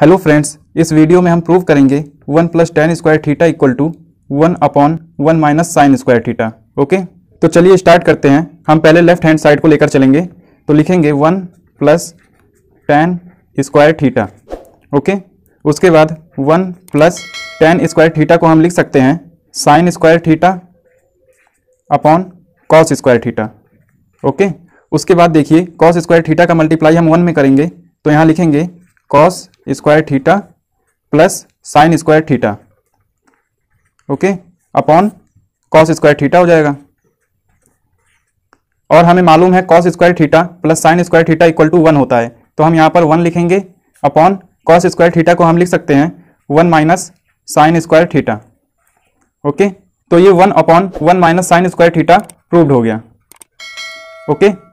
hello friends इस video में हम प्रूव करेंगे one plus tan square theta equal to one upon one minus sine square theta okay तो चलिए start करते हैं हम पहले लेफ्ट हैंड साइड को लेकर चलेंगे तो लिखेंगे one plus tan square theta okay उसके बाद one plus tan square theta को हम लिख सकते हैं sine square theta upon cos square theta okay उसके बाद देखिए कॉस स्क्वायर थीटा का मल्टीप्लाई हम वन में करेंगे तो यहाँ लिखेंगे cos square theta plus sine square theta okay upon cos square theta हो जाएगा और हमें मालूम है cos square theta plus sine square theta equal to one होता है तो हम यहाँ पर वन लिखेंगे अपॉन कॉस स्क्वायर थीटा को हम लिख सकते हैं one minus sine square theta okay तो ये one upon one minus sine square theta proved हो गया ओके